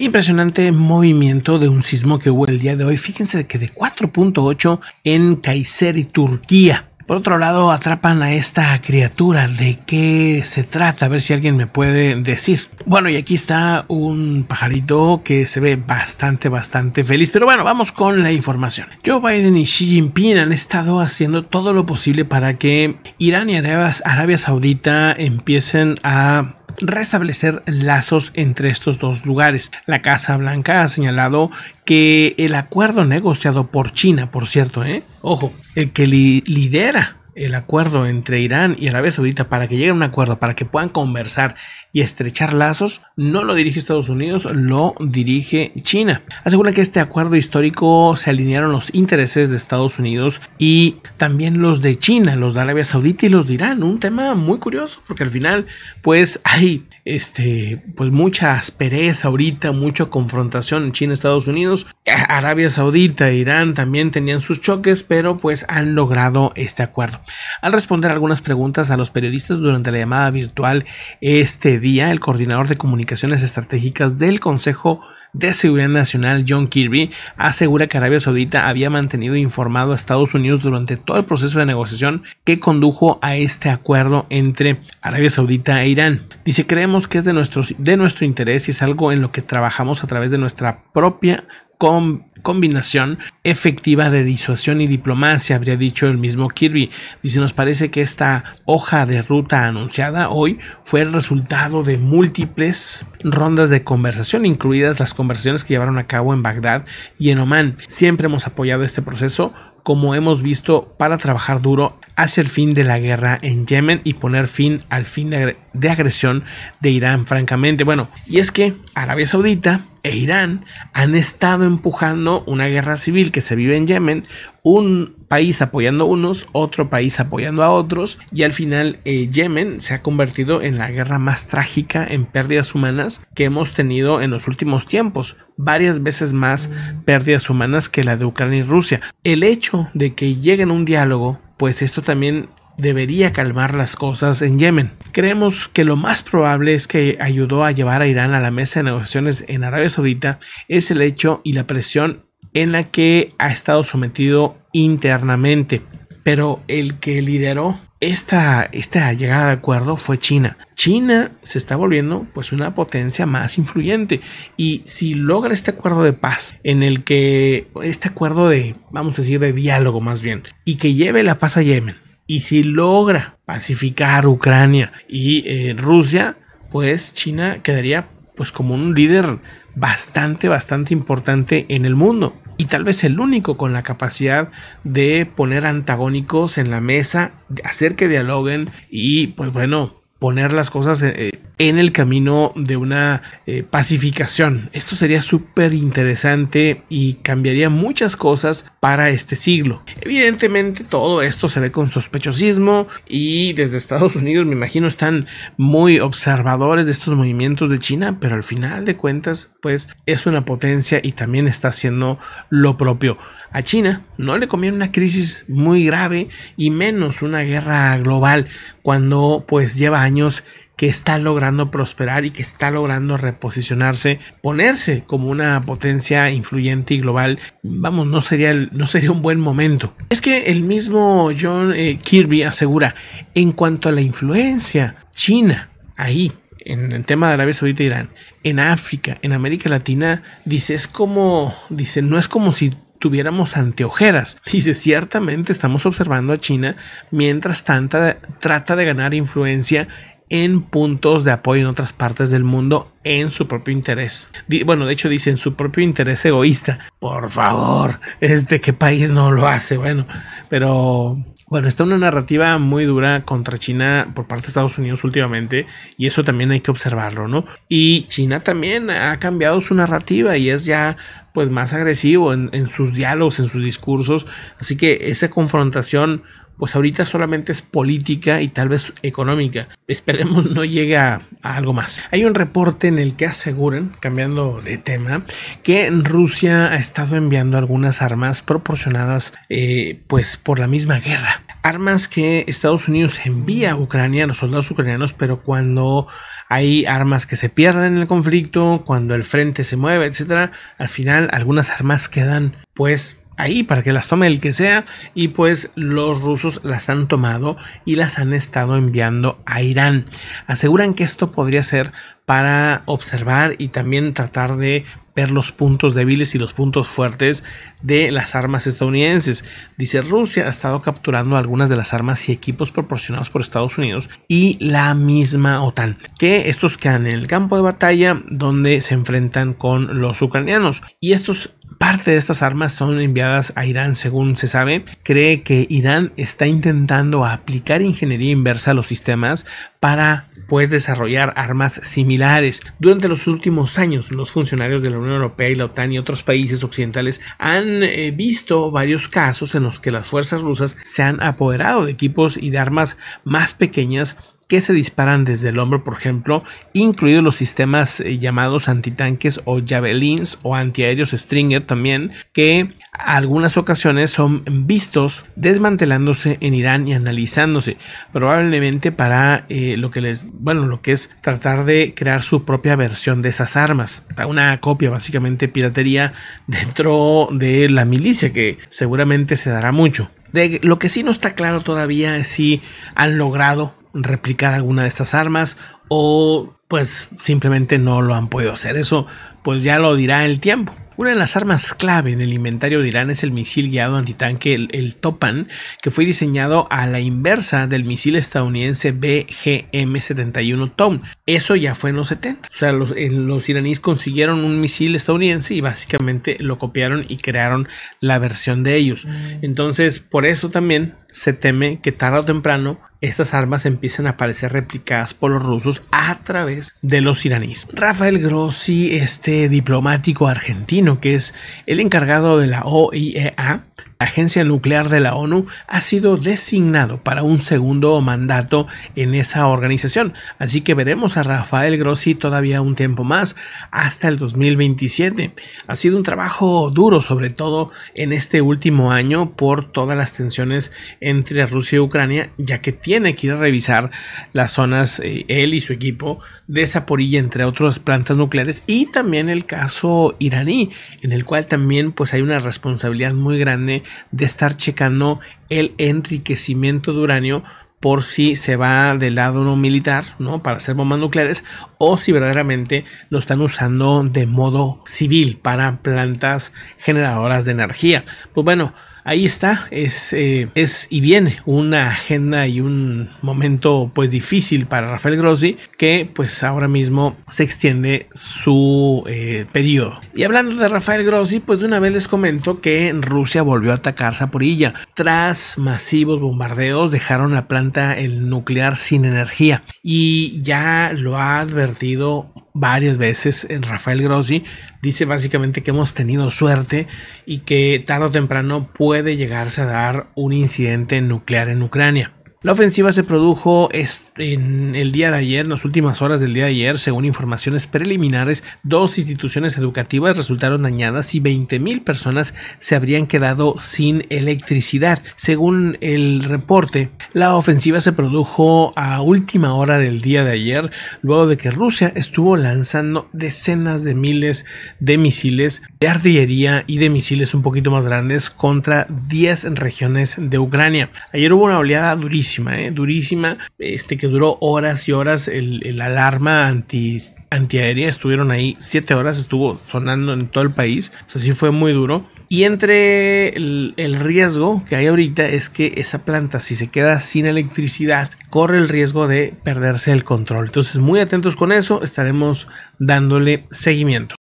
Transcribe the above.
Impresionante movimiento de un sismo que hubo el día de hoy. Fíjense que de 4.8 en Kayseri, Turquía. Por otro lado, atrapan a esta criatura. ¿De qué se trata? A ver si alguien me puede decir. Bueno, y aquí está un pajarito que se ve bastante, bastante feliz. Pero bueno, vamos con la información. Joe Biden y Xi Jinping han estado haciendo todo lo posible para que Irán y Arabia Saudita empiecen a restablecer lazos entre estos dos lugares. La Casa Blanca ha señalado que el acuerdo negociado por China, por cierto, ¿eh? ojo, el que lidera el acuerdo entre Irán y Arabia Saudita para que llegue a un acuerdo, para que puedan conversar y estrechar lazos no lo dirige Estados Unidos, lo dirige China. asegura que este acuerdo histórico se alinearon los intereses de Estados Unidos y también los de China, los de Arabia Saudita y los de Irán. Un tema muy curioso porque al final pues hay este, pues mucha aspereza ahorita, mucha confrontación en China, Estados Unidos, Arabia Saudita, Irán también tenían sus choques, pero pues han logrado este acuerdo. Al responder algunas preguntas a los periodistas durante la llamada virtual este día, el coordinador de comunicaciones estratégicas del Consejo de Seguridad Nacional, John Kirby, asegura que Arabia Saudita había mantenido informado a Estados Unidos durante todo el proceso de negociación que condujo a este acuerdo entre Arabia Saudita e Irán. Dice, creemos que es de, nuestros, de nuestro interés y es algo en lo que trabajamos a través de nuestra propia con combinación efectiva de disuasión y diplomacia, habría dicho el mismo Kirby. Dice, nos parece que esta hoja de ruta anunciada hoy fue el resultado de múltiples rondas de conversación, incluidas las conversaciones que llevaron a cabo en Bagdad y en Omán. Siempre hemos apoyado este proceso como hemos visto, para trabajar duro hacia el fin de la guerra en Yemen y poner fin al fin de, agresión de Irán, francamente. Bueno, y es que Arabia Saudita e Irán han estado empujando una guerra civil que se vive en Yemen, un país apoyando a unos, otro país apoyando a otros, y al final eh, Yemen se ha convertido en la guerra más trágica en pérdidas humanas que hemos tenido en los últimos tiempos, varias veces más pérdidas humanas que la de Ucrania y Rusia. El hecho de que lleguen a un diálogo pues esto también debería calmar las cosas en Yemen. Creemos que lo más probable es que ayudó a llevar a Irán a la mesa de negociaciones en Arabia Saudita es el hecho y la presión en la que ha estado sometido internamente. Pero el que lideró esta, esta llegada de acuerdo fue China. China se está volviendo pues una potencia más influyente y si logra este acuerdo de paz en el que este acuerdo de vamos a decir de diálogo más bien y que lleve la paz a Yemen y si logra pacificar Ucrania y eh, Rusia, pues China quedaría pues como un líder bastante, bastante importante en el mundo. Y tal vez el único con la capacidad de poner antagónicos en la mesa, hacer que dialoguen y pues bueno, poner las cosas eh, en el camino de una eh, pacificación. Esto sería súper interesante y cambiaría muchas cosas para este siglo. Evidentemente todo esto se ve con sospechosismo y desde Estados Unidos me imagino están muy observadores de estos movimientos de China, pero al final de cuentas pues es una potencia y también está haciendo lo propio. A China no le conviene una crisis muy grave y menos una guerra global cuando pues lleva años que está logrando prosperar y que está logrando reposicionarse, ponerse como una potencia influyente y global, vamos, no sería, no sería un buen momento. Es que el mismo John eh, Kirby asegura, en cuanto a la influencia china ahí, en el tema de Arabia Saudita e Irán, en África, en América Latina, dice, es como, dice, no es como si tuviéramos anteojeras. Dice, ciertamente estamos observando a China mientras tanta trata de ganar influencia en puntos de apoyo en otras partes del mundo en su propio interés. bueno, de hecho dicen su propio interés egoísta. Por favor, este qué país no lo hace. Bueno, pero bueno, está una narrativa muy dura contra China por parte de Estados Unidos últimamente y eso también hay que observarlo, ¿no? Y China también ha cambiado su narrativa y es ya pues más agresivo en sus diálogos, en sus discursos. Así que esa confrontación pues ahorita solamente es política y tal vez económica. Esperemos no llegue a, algo más. Hay un reporte en el que aseguran, cambiando de tema, que Rusia ha estado enviando algunas armas proporcionadas eh, pues por la misma guerra. Armas que Estados Unidos envía a Ucrania, a los soldados ucranianos, pero cuando hay armas que se pierden en el conflicto, cuando el frente se mueve, etc. al final algunas armas quedan pues ahí para que las tome el que sea y pues los rusos las han tomado y las han estado enviando a Irán. Aseguran que esto podría ser para observar y también tratar de ver los puntos débiles y los puntos fuertes de las armas estadounidenses. Dice Rusia ha estado capturando algunas de las armas y equipos proporcionados por Estados Unidos y la misma OTAN, que estos quedan en el campo de batalla donde se enfrentan con los ucranianos y estos parte de estas armas son enviadas a Irán, según se sabe. Cree que Irán está intentando aplicar ingeniería inversa a los sistemas para pues desarrollar armas similares. Durante los últimos años, los funcionarios de la Unión Europea y la OTAN y otros países occidentales han eh, visto varios casos en los que las fuerzas rusas se han apoderado de equipos y de armas más pequeñas que se disparan desde el hombro, por ejemplo, incluidos los sistemas eh, llamados antitanques o javelins o antiaéreos Stringer también, que algunas ocasiones son vistos desmantelándose en Irán y analizándose, probablemente para eh, lo que les, bueno, lo que es tratar de crear su propia versión de esas armas, una copia básicamente piratería dentro de la milicia que seguramente se dará mucho. De lo que sí no está claro todavía es si han logrado replicar alguna de estas armas o pues simplemente no lo han podido hacer. Eso pues ya lo dirá el tiempo. Una de las armas clave en el inventario de Irán es el misil guiado antitanque, el, Topan, que fue diseñado a la inversa del misil estadounidense BGM-71 Tom. Eso ya fue en los 70. O sea, eh, los, iraníes consiguieron un misil estadounidense y básicamente lo copiaron y crearon la versión de ellos. Mm. Entonces, por eso también se teme que tarde o temprano estas armas empiecen a aparecer replicadas por los rusos a través de los iraníes. Rafael Grossi, este diplomático argentino, que es el encargado de la OIEA, la Agencia Nuclear de la ONU ha sido designado para un segundo mandato en esa organización, así que veremos a Rafael Grossi todavía un tiempo más, hasta el 2027. Ha sido un trabajo duro, sobre todo en este último año, por todas las tensiones entre Rusia y Ucrania, ya que tiene que ir a revisar las zonas, eh, él y su equipo, de Zaporilla, entre otras plantas nucleares, y también el caso iraní, en el cual también pues hay una responsabilidad muy grande de estar checando el enriquecimiento de uranio por si se va del lado no militar, ¿no? Para hacer bombas nucleares, o si verdaderamente lo están usando de modo civil para plantas generadoras de energía. Pues bueno, ahí está, eh, es, y viene una agenda y un momento pues difícil para Rafael Grossi que pues ahora mismo se extiende su eh, periodo. Y hablando de Rafael Grossi, pues de una vez les comento que Rusia volvió a atacar Zaporilla. Tras masivos bombardeos dejaron la planta el nuclear sin energía y ya lo ha advertido varias veces en Rafael Grossi, dice básicamente que hemos tenido suerte y que tarde o temprano puede llegarse a dar un incidente nuclear en Ucrania. La ofensiva se produjo en el día de ayer, en las últimas horas del día de ayer, según informaciones preliminares, dos instituciones educativas resultaron dañadas y 20.000 personas se habrían quedado sin electricidad. Según el reporte, la ofensiva se produjo a última hora del día de ayer, luego de que Rusia estuvo lanzando decenas de miles de misiles de artillería y de misiles un poquito más grandes contra 10 regiones de Ucrania. Ayer hubo una oleada durísima eh, durísima, este que duró horas y horas el, alarma anti, antiaérea, estuvieron ahí siete horas, estuvo sonando en todo el país, así fue muy duro. Y entre el, el, riesgo que hay ahorita es que esa planta, si se queda sin electricidad, corre el riesgo de perderse el control. Entonces, muy atentos con eso, estaremos dándole seguimiento.